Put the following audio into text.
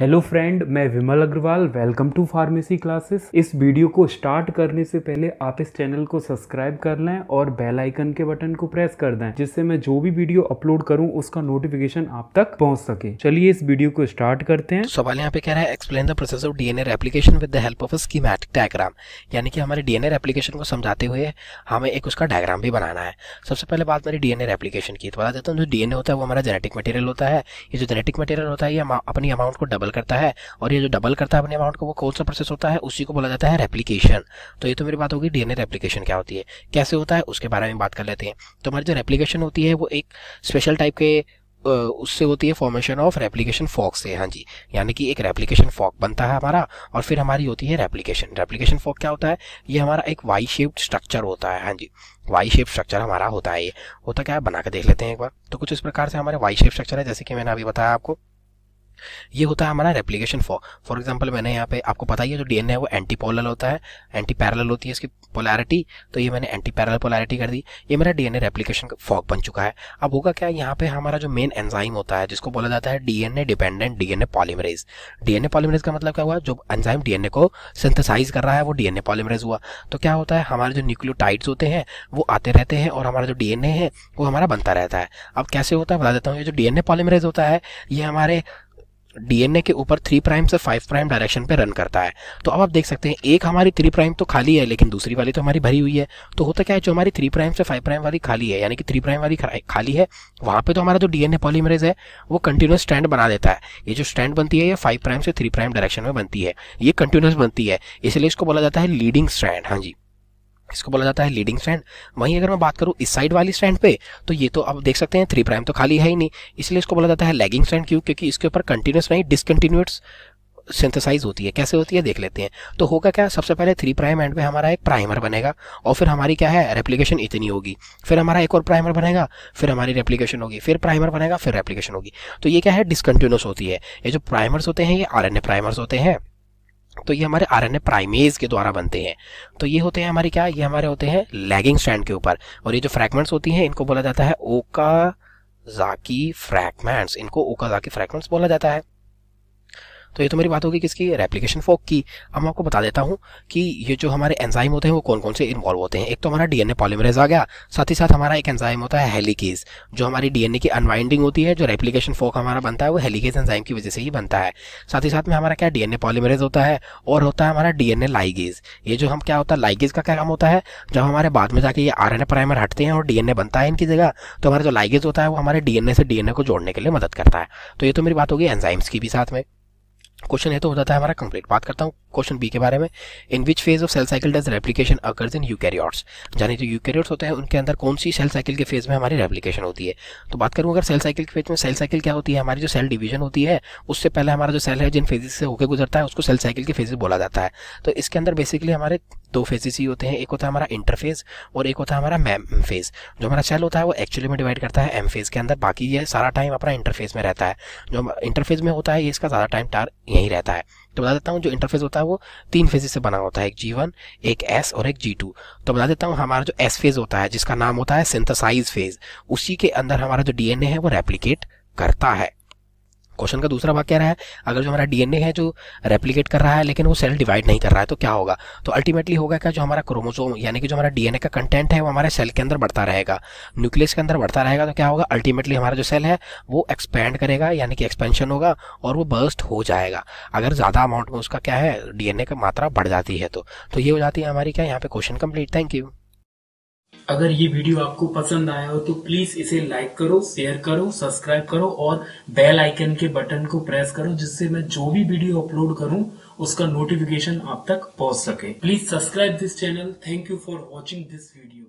hello friend मैं Vimal Agrawal welcome to pharmacy classes इस video को स्टार्ट करने से पहले आप इस चैनल को सब्सक्राइब कर लें और बेल आइकन के बटन को प्रेस कर दें जिससे मैं जो भी वीडियो अपलोड करूं उसका नोटिफिकेशन आप तक पहुंच सके चलिए इस वीडियो को स्टार्ट करते हैं सवाल यहाँ पे कह रहे हैं explain the process of DNA application with the help of schematic diagram यानी कि हमारे डीएनए एप्लीकेशन को समझाते हुए हमें एक उसका डायग्राम भी बनाना है सबसे पहले बात मेरी डीएनए एप्लीकेशन की तो बता देता हूँ जो डीएनए होता है वो हमारा जेनेटिक मटेरियल होता है ये जो जेनेटिक मटेरियल होता है ये अपनी अमाउंट को डबल डबल करता है और ये जो डबल करता है अपने अमाउंट को वो कौन सा प्रोसेस होता है उसी को बोला जाता है रेप्लीकेशन तो ये तो मेरी बात होगी डीएनए रेप्लीकेशन तो क्या होती है कैसे होता है उसके बारे में बात कर लेते हैं तो हमारी जो रेप्लीकेशन होती है वो एक स्पेशल टाइप के उससे होती है फॉर्मेशन ऑफ रेप्लीकेशन फॉक से हाँ जी यानी कि एक रेप्लीकेशन फॉक बनता है हमारा और फिर हमारी होती है रेप्लीकेशन रेप्लीकेशन फॉक क्या होता है ये हमारा एक वाई शेप्ड स्ट्रक्चर होता है हाँ जी वाई शेप स्ट्रक्चर हमारा होता है ये होता क्या है बना के देख लेते हैं एक बार तो कुछ इस प्रकार से हमारे वाई शेप स्ट्रक्चर है जैसे कि मैंने अभी बताया आपको ये होता है हमारा रेप्लीकेशन फॉर फॉर एग्जाम्पल मैंने यहाँ पे आपको पता ही है जो डीएनए है वो एंटी पोलर होता है एंटी पैरल होती है इसकी पोलैरिटी तो ये मैंने एंटी पैरल पोलैरिटी कर दी ये मेरा डीएनए रेप्लीकेशन फॉग बन चुका है अब होगा क्या यहाँ पे हमारा जो मेन एंजाइम होता है जिसको बोला जाता है DNA dependent DNA polymerase DNA polymerase का मतलब क्या हुआ जो एंजाइम डीएनए को सिंथेसाइज कर रहा है वो डीएनए पॉलीमरेज हुआ तो क्या होता है हमारे जो न्यूक्लियोटाइड्स होते हैं वो आते रहते हैं और हमारा जो डीएनए है वो हमारा बनता रहता है अब कैसे होता है बता देता हूँ ये जो डीएनए पॉलीमरेज होता है ये हमारे डीएनए के ऊपर थ्री प्राइम से फाइव प्राइम डायरेक्शन पे रन करता है तो अब आप देख सकते हैं एक हमारी थ्री प्राइम तो खाली है लेकिन दूसरी वाली तो हमारी भरी हुई है तो होता क्या है जो हमारी थ्री प्राइम से फाइव प्राइम वाली खाली है यानी कि थ्री प्राइम वाली खाली है वहाँ पे तो हमारा जो डीएनए पॉलीमरेज है वो कंटिन्यूस स्टैंड बना देता है ये जो स्टैंड बनती है ये फाइव प्राइम से थ्री प्राइम डायरेक्शन में बनती है ये कंटिन्यूस बनती है इसलिए इसको बोला जाता है लीडिंग स्टैंड हाँ जी इसको बोला जाता है लीडिंग स्टैंड वहीं अगर मैं बात करूँ इस साइड वाली स्टैंड पे तो ये तो आप देख सकते हैं थ्री प्राइम तो खाली है ही नहीं इसलिए इसको बोला जाता है लैगिंग स्टैंड क्यों क्योंकि इसके ऊपर कंटिन्यूस नहीं डिसकंटिन्यूस सिंथेसाइज होती है कैसे होती है देख लेते हैं तो होगा क्या सबसे पहले थ्री प्राइम एंड पे हमारा एक प्राइमर बनेगा और फिर हमारी क्या है रेप्लीकेशन इतनी होगी फिर हमारा एक और प्राइमर बनेगा फिर हमारी रेप्लीकेशन होगी फिर प्राइमर बनेगा फिर रेप्लीकेशन होगी तो ये क्या है डिसकंटिन्यूस होती है ये जो प्राइमर्स होते हैं ये आर प्राइमर्स होते हैं तो ये हमारे आर एन प्राइमेज के द्वारा बनते हैं तो ये होते हैं हमारे क्या ये हमारे होते हैं लैगिंग स्टैंड के ऊपर और ये जो फ्रैगमेंट्स होती हैं इनको बोला जाता है ओका जाकी फ्रैगमेंट्स इनको ओका जाकी फ्रैगमेंट्स बोला जाता है तो ये तो मेरी बात होगी किसकी रेप्लीकेशन फोक की अब मैं आपको बता देता हूँ कि ये जो हमारे एंजाइम होते हैं वो कौन कौन से इन्वॉल्व होते हैं एक तो हमारा डीएनए पॉलीमरेज आ गया साथ ही साथ हमारा एक एंजाइम होता है हेलीकेज जो हमारी डीएनए की अनवाइंडिंग होती है जो रेप्लीकेशन फोक हमारा बनता है वो हेलीकेज एंजाइम की वजह से ही बनता है साथ ही साथ में हमारा क्या डीएनए पॉलीमरेज होता है और होता है हमारा डीएनए लाइगेज ये जो हम क्या होता है लाइगेज का क्या काम होता है जब हमारे बाद में जाके ये ए प्राइमर हटते हैं और डीएनए बनता है इनकी जगह तो हमारा जो लाइगेज होता है वो हमारे डीएनए से डीएनए को जोड़ने के लिए मदद करता है तो ये तो मेरी बात होगी एंजाइम्स की भी साथ में क्वेश्चन है तो हो जाता है हमारा कंप्लीट बात करता हूँ क्वेश्चन बी के बारे में in which phase of cell cycle does replication occurs in eukaryotes यानी जो यूकैरियोट्स होते हैं उनके अंदर कौन सी सेल साइकिल के फेज में हमारी रेप्लीकेशन होती है तो बात करूँ अगर सेल साइकिल के फेज में सेल साइकिल क्या होती है हमारी जो सेल डिवीजन होती है उससे पहले हमारा जो सेल है जिन फेजेस से होकर गुजरता है उसको सेल साइकिल के फेजेस बोला जाता है तो इसके अंदर बेसिकली हमारे दो फेजेस ही होते हैं एक होता है हमारा इंटरफेस और एक होता है हमारा मैम फेज जो हमारा सेल होता है वो एक्चुअली में डिवाइड करता है एम फेज के अंदर बाकी ये सारा टाइम अपना इंटरफेस में रहता है जो इंटरफेस में होता है ये इसका ज़्यादा टाइम टार यहीं रहता है तो बता देता हूँ जो इंटरफेस होता है वो तीन फेजेस से बना होता है एक जी वन एक एस और एक जी टू तो बता देता हूँ हमारा जो एस फेज होता है जिसका नाम होता है सिंथेसाइज फेज उसी के अंदर हमारा जो डी है वो रेप्लीकेट करता है क्वेश्चन का दूसरा भाग कह रहा है अगर जो हमारा डीएनए है जो रेप्लीकेट कर रहा है लेकिन वो सेल डिवाइड नहीं कर रहा है तो क्या होगा तो अल्टीमेटली होगा क्या जो हमारा क्रोमोसोम यानी कि जो हमारा डीएनए का कंटेंट है वो हमारे सेल के अंदर बढ़ता रहेगा न्यूक्लियस के अंदर बढ़ता रहेगा तो क्या होगा अल्टीमेटली हमारा जो सेल है वो एक्सपैंड करेगा यानी कि एक्सपेंशन होगा और वो बर्स्ट हो जाएगा अगर ज़्यादा अमाउंट में उसका क्या है डीएनए का मात्रा बढ़ जाती है तो, तो ये हो जाती है हमारी क्या यहाँ पे क्वेश्चन कंप्लीट थैंक यू अगर ये वीडियो आपको पसंद आया हो तो प्लीज इसे लाइक करो शेयर करो सब्सक्राइब करो और बेल आइकन के बटन को प्रेस करो जिससे मैं जो भी वीडियो अपलोड करूं उसका नोटिफिकेशन आप तक पहुंच सके please subscribe this channel thank you for watching this video